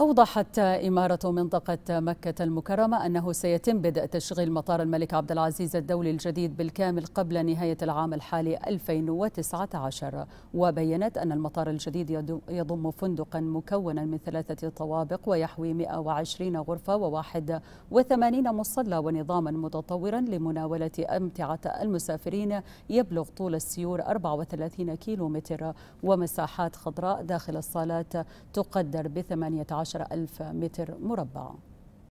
أوضحت إمارة منطقة مكة المكرمة أنه سيتم بدء تشغيل مطار الملك عبد العزيز الدولي الجديد بالكامل قبل نهاية العام الحالي 2019 وبينت أن المطار الجديد يضم فندقا مكونا من ثلاثة طوابق ويحوي 120 غرفة و81 مصلى ونظاما متطورا لمناولة أمتعة المسافرين يبلغ طول السيور 34 كيلومتر ومساحات خضراء داخل الصالات تقدر ب 18 عشر ألف متر مربع